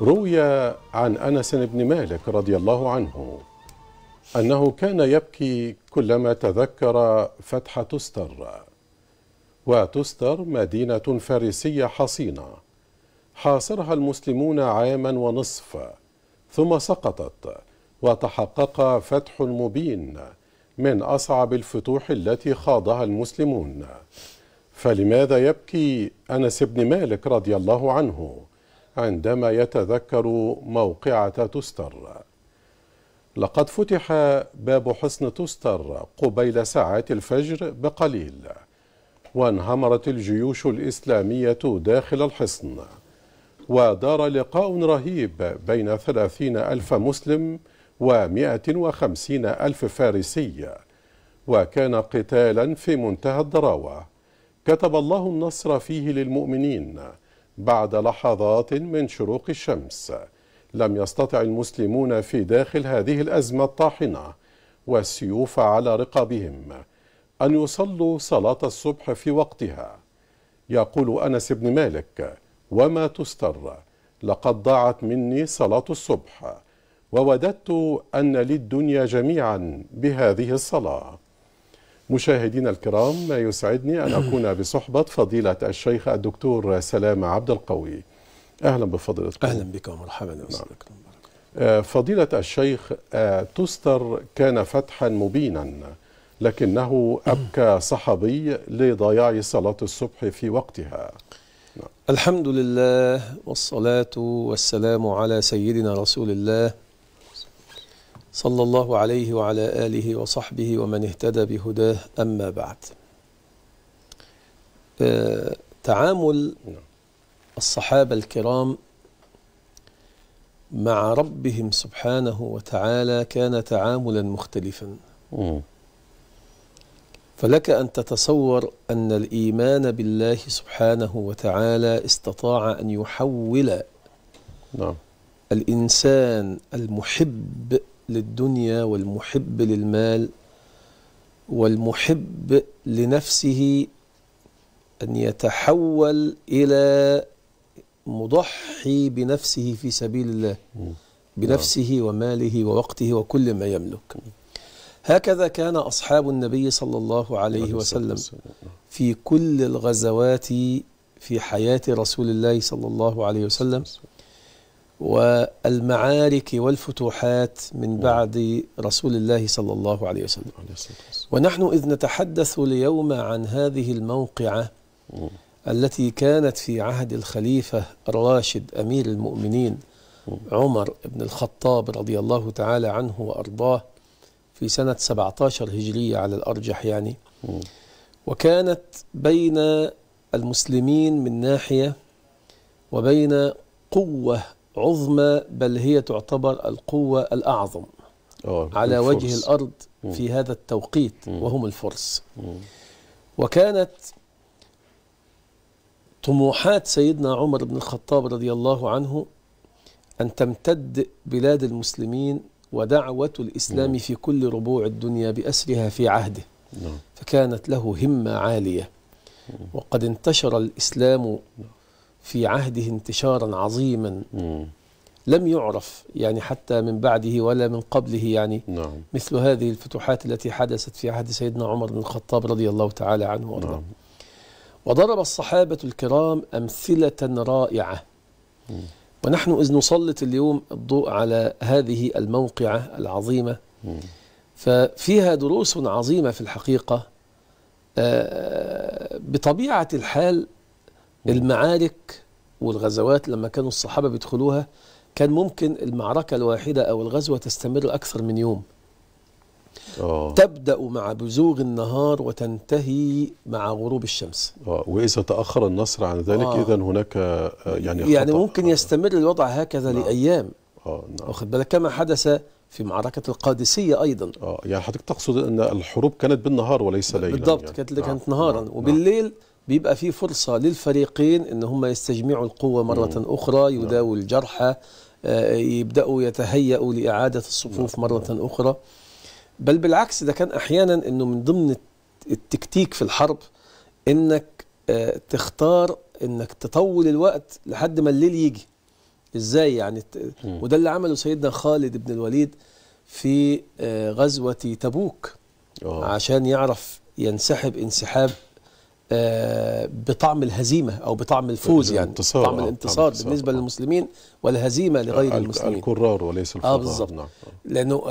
روي عن انس بن مالك رضي الله عنه انه كان يبكي كلما تذكر فتح تستر وتستر مدينه فارسيه حصينه حاصرها المسلمون عاما ونصف ثم سقطت وتحقق فتح مبين من اصعب الفتوح التي خاضها المسلمون فلماذا يبكي انس بن مالك رضي الله عنه عندما يتذكر موقعة تستر لقد فتح باب حصن تستر قبيل ساعات الفجر بقليل وانهمرت الجيوش الإسلامية داخل الحصن ودار لقاء رهيب بين ثلاثين ألف مسلم ومائة وخمسين ألف فارسي وكان قتالا في منتهى الضراوة كتب الله النصر فيه للمؤمنين بعد لحظات من شروق الشمس لم يستطع المسلمون في داخل هذه الأزمة الطاحنة والسيوف على رقابهم أن يصلوا صلاة الصبح في وقتها يقول أنس بن مالك وما تستر لقد ضاعت مني صلاة الصبح ووددت أن للدنيا جميعا بهذه الصلاة مشاهدينا الكرام يسعدني أن أكون بصحبة فضيلة الشيخ الدكتور سلام عبد القوي أهلا بفضيلتكم أهلا بك ومرحبا نعم. آه، فضيلة الشيخ آه، تستر كان فتحا مبينا لكنه أبكى صحابي لضياع صلاة الصبح في وقتها نعم. الحمد لله والصلاة والسلام على سيدنا رسول الله صلى الله عليه وعلى آله وصحبه ومن اهتدى بهداه أما بعد آه، تعامل الصحابة الكرام مع ربهم سبحانه وتعالى كان تعاملا مختلفا فلك أن تتصور أن الإيمان بالله سبحانه وتعالى استطاع أن يحول نعم. الإنسان المحب للدنيا والمحب للمال والمحب لنفسه ان يتحول الى مضحي بنفسه في سبيل الله بنفسه وماله ووقته وكل ما يملك هكذا كان اصحاب النبي صلى الله عليه وسلم في كل الغزوات في حياه رسول الله صلى الله عليه وسلم والمعارك والفتوحات من نعم. بعد رسول الله صلى الله عليه وسلم ونحن إذ نتحدث اليوم عن هذه الموقعة نعم. التي كانت في عهد الخليفة الراشد أمير المؤمنين نعم. عمر بن الخطاب رضي الله تعالى عنه وأرضاه في سنة 17 هجرية على الأرجح يعني وكانت بين المسلمين من ناحية وبين قوة عظمى بل هي تعتبر القوة الأعظم آه، على الفرس. وجه الأرض م. في هذا التوقيت م. وهم الفرس م. وكانت طموحات سيدنا عمر بن الخطاب رضي الله عنه أن تمتد بلاد المسلمين ودعوة الإسلام م. في كل ربوع الدنيا بأسرها في عهده م. نعم. فكانت له همة عالية وقد انتشر الإسلام نعم. في عهده انتشارا عظيما مم. لم يعرف يعني حتى من بعده ولا من قبله يعني نعم. مثل هذه الفتوحات التي حدثت في عهد سيدنا عمر بن الخطاب رضي الله تعالى عنه وارضاه نعم. وضرب الصحابة الكرام أمثلة رائعة مم. ونحن إذ نسلط اليوم الضوء على هذه الموقعة العظيمة مم. ففيها دروس عظيمة في الحقيقة آه، بطبيعة الحال المعارك والغزوات لما كانوا الصحابة بيدخلوها كان ممكن المعركة الواحدة أو الغزوة تستمر أكثر من يوم أوه. تبدأ مع بزوغ النهار وتنتهي مع غروب الشمس آه وإذا تأخر النصر عن ذلك آه. إذا هناك آه، يعني خطأ. يعني ممكن آه. يستمر الوضع هكذا نعم. لأيام آه نعم. واخد بالك كما حدث في معركة القادسية أيضا آه يعني حضرتك تقصد أن الحروب كانت بالنهار وليس ليلا بالضبط يعني. كانت نعم. كانت نهارا نعم. وبالليل بيبقى في فرصه للفريقين ان هم يستجمعوا القوه مره مم. اخرى يداووا الجرحى آه، يبداوا يتهيأوا لاعاده الصفوف مم. نعم. مره اخرى بل بالعكس ده كان احيانا انه من ضمن التكتيك في الحرب انك آه، تختار انك تطول الوقت لحد ما الليل يجي ازاي يعني وده اللي عمله سيدنا خالد بن الوليد في آه، غزوه تبوك أوه. عشان يعرف ينسحب انسحاب بطعم الهزيمة أو بطعم الفوز يعني آه، طعم الانتصار بالنسبة طعم. آه. للمسلمين والهزيمة لغير آه، المسلمين الكرار وليس الفضاء آه بالظبط نعم. لأنه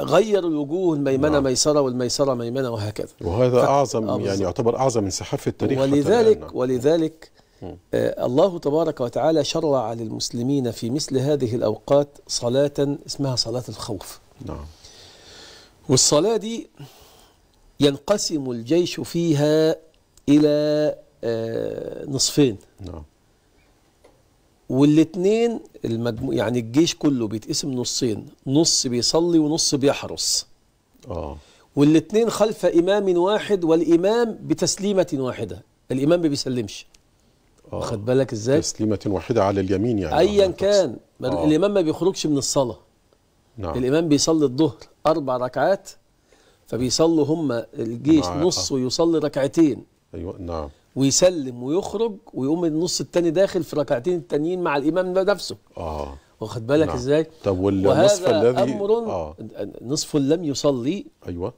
غير الوجوه الميمنة نعم. ميسرة والميسرة ميمنة وهكذا وهذا ف... أعظم آه يعني يعتبر أعظم من في التاريخ ولذلك حتى ولذلك آه الله تبارك وتعالى شرع للمسلمين في مثل هذه الأوقات صلاة اسمها صلاة الخوف نعم والصلاة دي ينقسم الجيش فيها الى آه، نصفين نعم والاثنين المجمو... يعني الجيش كله بيتقسم نصين نص بيصلي ونص بيحرس اه والاثنين خلف امام واحد والامام بتسليمه واحده الامام ما بيسلمش آه. واخد بالك ازاي تسليمه واحده على اليمين يعني ايا كان آه. الامام ما بيخرجش من الصلاه نعم. الامام بيصلي الظهر اربع ركعات فبيصلوا هم الجيش نصه آه. يصلي ركعتين ايوه نعم ويسلم ويخرج ويقوم النص الثاني داخل في ركعتين التانيين مع الامام ده نفسه اه واخد بالك نعم. ازاي طب والنصف الذي امر آه. نصف لم يصلي ايوه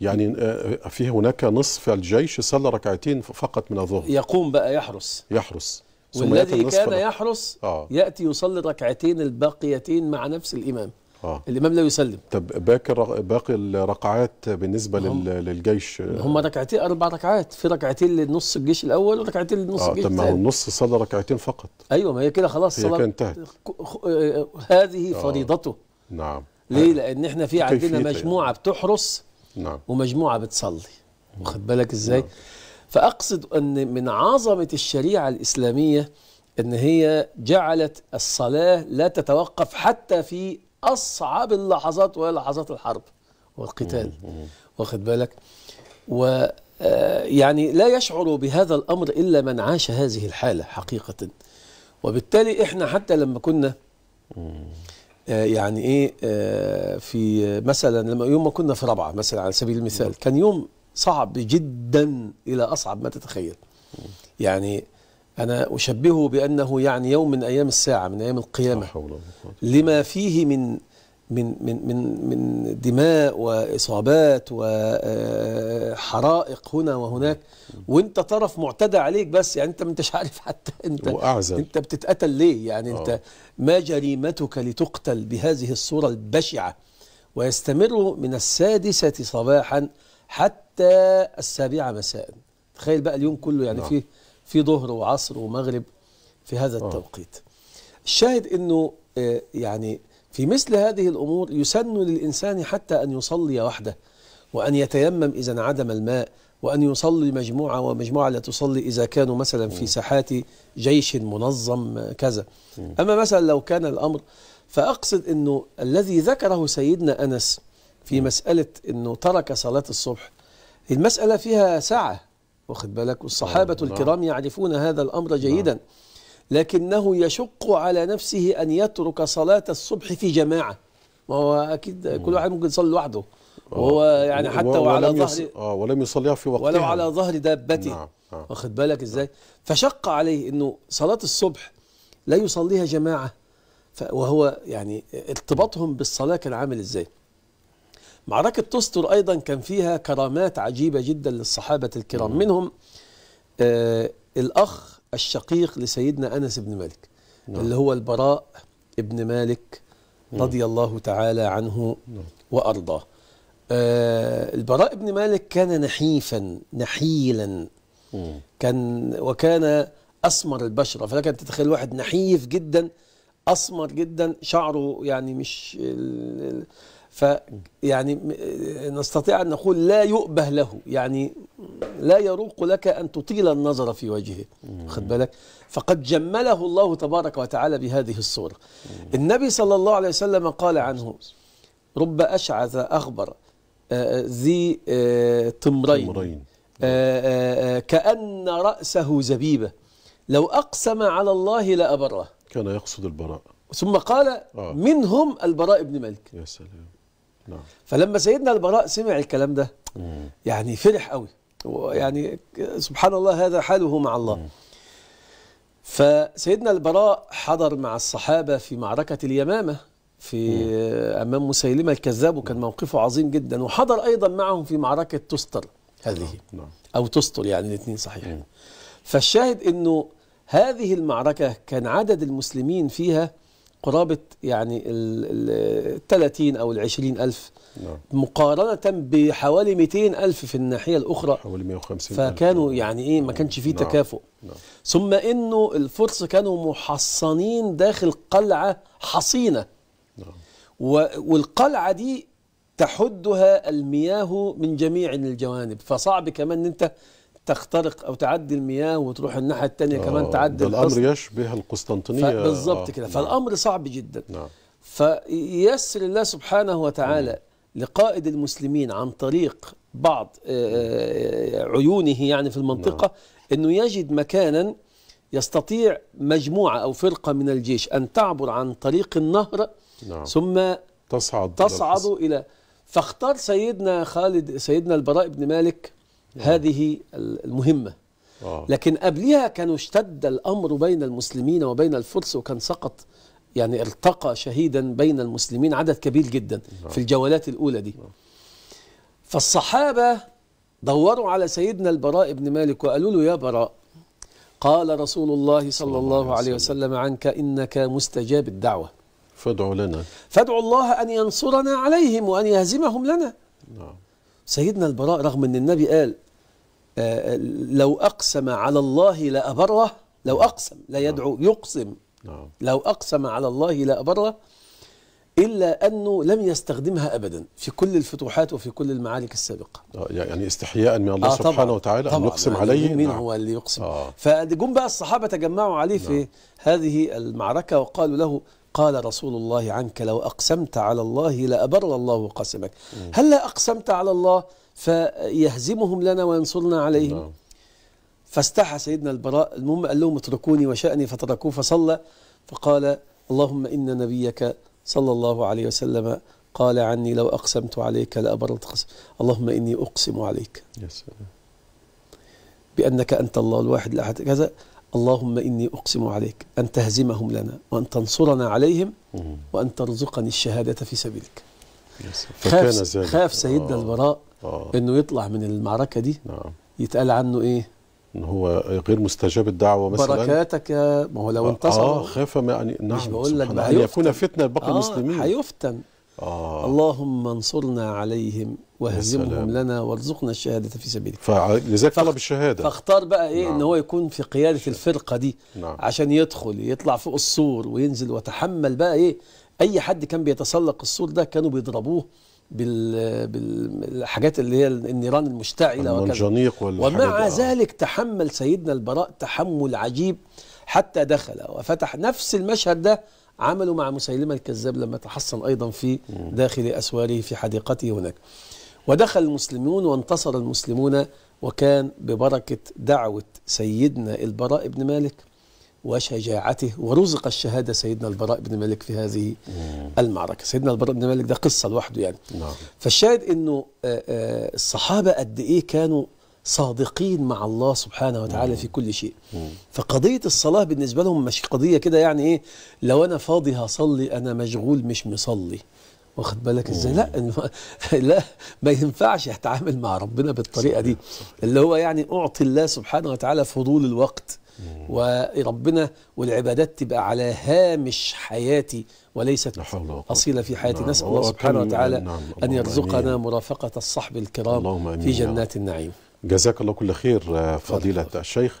يعني آه، في هناك نصف الجيش صلى ركعتين فقط من الظهر يقوم بقى يحرس يحرس والذي كان يحرس آه. ياتي يصلي الركعتين الباقيتين مع نفس الامام آه. الامام لا يسلم طب باقي الرق... باقي الركعات بالنسبه هم للجيش هم ركعتين اربع ركعات في ركعتين لنص الجيش الاول وركعتين لنص آه الجيش طب ما هو النص صلى ركعتين فقط ايوه ما هي كده خلاص هي انتهت هذه آه. فريضته نعم ليه؟ لان احنا في عندنا يعني. مجموعه يعني. بتحرس نعم ومجموعه بتصلي واخد بالك ازاي؟ نعم. فاقصد ان من عظمه الشريعه الاسلاميه ان هي جعلت الصلاه لا تتوقف حتى في أصعب اللحظات وهي لحظات الحرب والقتال واخد بالك و آه، يعني لا يشعر بهذا الأمر إلا من عاش هذه الحالة حقيقة وبالتالي إحنا حتى لما كنا آه، يعني إيه آه، في مثلا لما يوم ما كنا في رابعة مثلا على سبيل المثال كان يوم صعب جدا إلى أصعب ما تتخيل يعني أنا أشبهه بأنه يعني يوم من أيام الساعة من أيام القيامة لما فيه من من من من من دماء واصابات وحرائق آه، هنا وهناك وانت طرف معتدى عليك بس يعني انت ما انتش عارف حتى انت وأعزل. انت بتتقتل ليه يعني أوه. انت آه. ما جريمتك لتقتل بهذه الصوره البشعه ويستمر من السادسه صباحا حتى السابعه مساء تخيل بقى اليوم كله يعني أوه. نعم. فيه في ظهر وعصر ومغرب في هذا آه. التوقيت الشاهد أنه آه، يعني في مثل هذه الأمور يسن للإنسان حتى أن يصلي وحده وأن يتيمم إذا انعدم الماء وأن يصلي مجموعة ومجموعة لا تصلي إذا كانوا مثلا في ساحات جيش منظم كذا أما مثلا لو كان الأمر فأقصد أنه الذي ذكره سيدنا أنس في مسألة أنه ترك صلاة الصبح المسألة فيها ساعة واخد بالك والصحابة الكرام يعرفون هذا الأمر نعم. جيدا لكنه يشق على نفسه أن يترك صلاة الصبح في جماعة ما هو أكيد كل واحد ممكن يصلي لوحده آه. وهو يعني حتى وعلى ظهر آه، ولم يصليها في وقتها ولو على ظهر دابته نعم, نعم. واخد بالك نعم. ازاي فشق عليه انه صلاه الصبح لا يصليها جماعه وهو يعني ارتباطهم بالصلاه كان عامل ازاي معركة تستر أيضا كان فيها كرامات عجيبة جدا للصحابة الكرام منهم آه الأخ الشقيق لسيدنا أنس بن مالك مم. نعم. اللي هو البراء ابن مالك نعم. رضي الله تعالى عنه مم. نعم. وأرضاه آه البراء ابن مالك كان نحيفا نحيلا مم. كان وكان أسمر البشرة فلك أن تتخيل واحد نحيف جدا اسمر جدا شعره يعني مش ف يعني نستطيع ان نقول لا يؤبه له يعني لا يروق لك ان تطيل النظر في وجهه خد بالك فقد جمله الله تبارك وتعالى بهذه الصوره النبي صلى الله عليه وسلم قال عنه رب اشعث اغبر ذي تمرين, تمرين. كأن رأسه زبيبة لو أقسم على الله لأبره كان يقصد البراء ثم قال آه. منهم البراء بن مالك يا سلام نعم فلما سيدنا البراء سمع الكلام ده مم. يعني فرح قوي يعني سبحان الله هذا حاله مع الله مم. فسيدنا البراء حضر مع الصحابة في معركة اليمامة في مم. أمام مسيلمة الكذاب وكان موقفه عظيم جدا وحضر أيضا معهم في معركة تستر هذه نعم. نعم. أو تستر يعني الاثنين صحيح مم. فالشاهد أنه هذه المعركة كان عدد المسلمين فيها قرابة يعني ال 30 أو ال 20 ألف نعم. مقارنة بحوالي 200 ألف في الناحية الأخرى حوالي 150 فكانوا ألف. يعني إيه ما كانش فيه نعم. تكافؤ نعم. ثم إنه الفرس كانوا محصنين داخل قلعة حصينة نعم. والقلعة دي تحدها المياه من جميع الجوانب فصعب كمان أنت تخترق او تعدي المياه وتروح الناحيه الثانيه آه كمان تعدي الامر يشبه القسطنطينيه بالظبط آه كده نعم. فالامر صعب جدا نعم فييسر الله سبحانه وتعالى لقائد المسلمين عن طريق بعض آه، آه، عيونه يعني في المنطقه نعم. انه يجد مكانا يستطيع مجموعه او فرقه من الجيش ان تعبر عن طريق النهر نعم. ثم تصعد تصعد الى فاختار سيدنا خالد سيدنا البراء بن مالك نعم. هذه المهمة آه. لكن قبلها كان اشتد الأمر بين المسلمين وبين الفرس وكان سقط يعني ارتقى شهيدا بين المسلمين عدد كبير جدا نعم. في الجولات الأولى دي نعم. فالصحابة دوروا على سيدنا البراء بن مالك وقالوا له يا براء قال رسول الله صلى الله عليه وسلم عنك إنك مستجاب الدعوة فادعوا لنا فادعوا الله أن ينصرنا عليهم وأن يهزمهم لنا نعم سيدنا البراء رغم أن النبي قال لو أقسم على الله لأبره لو نعم. أقسم لا يدعو نعم. يقسم نعم. لو أقسم على الله لأبره إلا أنه لم يستخدمها أبدا في كل الفتوحات وفي كل المعارك السابقة آه، يعني استحياء من الله آه سبحانه طبعًا وتعالى طبعًا أن يقسم يعني عليه مين نعم. هو اللي يقسم آه. فجم بقى الصحابة تجمعوا عليه نعم. في هذه المعركة وقالوا له قال رسول الله عنك لو أقسمت على الله لأبر الله قسمك هل لا أقسمت على الله فيهزمهم لنا وينصرنا عليهم نعم. فاستحى سيدنا البراء المهم قال لهم اتركوني وشأني فتركوه فصلى فقال اللهم إن نبيك صلى الله عليه وسلم قال عني لو أقسمت عليك لأبرت قسم اللهم إني أقسم عليك بأنك أنت الله الواحد الأحد كذا اللهم إني أقسم عليك أن تهزمهم لنا وأن تنصرنا عليهم وأن ترزقني الشهادة في سبيلك خاف, خاف سيدنا آه. البراء آه. انه يطلع من المعركه دي نعم. يتقال عنه ايه ان هو غير مستجاب الدعوه مثلا بركاتك ما هو لو آه، انتصر اه خاف يعني نعم مش بقول لك ان يكون فتنه باقي آه المسلمين هيفتن آه. اللهم انصرنا عليهم واهزمهم لنا وارزقنا الشهاده في سبيلك فلذلك طلب الشهاده فاختار بقى ايه نعم. ان هو يكون في قياده شهادة. نعم. الفرقه دي نعم. عشان يدخل يطلع فوق السور وينزل وتحمل بقى ايه اي حد كان بيتسلق السور ده كانوا بيضربوه بالحاجات اللي هي النيران المشتعله المنجنيق ومع ذلك تحمل سيدنا البراء تحمل عجيب حتى دخل وفتح نفس المشهد ده عمله مع مسيلمة الكذاب لما تحصن أيضا في داخل أسواره في حديقته هناك ودخل المسلمون وانتصر المسلمون وكان ببركة دعوة سيدنا البراء بن مالك وشجاعته ورزق الشهادة سيدنا البراء بن مالك في هذه المعركة سيدنا البراء بن مالك ده قصة لوحده يعني نعم. فالشاهد أنه آه، آه، الصحابة قد إيه كانوا صادقين مع الله سبحانه وتعالى مم. نعم. في كل شيء مم. فقضية الصلاة بالنسبة لهم مش قضية كده يعني إيه لو أنا فاضي هصلي أنا مشغول مش مصلي واخد بالك ازاي لا لا ما ينفعش اتعامل مع ربنا بالطريقه دي اللي هو يعني اعطي الله سبحانه وتعالى فضول الوقت وربنا والعبادات تبقى على هامش حياتي وليست أصيلة في حياتي نعم. نسأل الله سبحانه وتعالى نعم. أن يرزقنا مرافقة الصحب الكرام في جنات النعيم جزاك الله كل خير آه، فضيلة الشيخ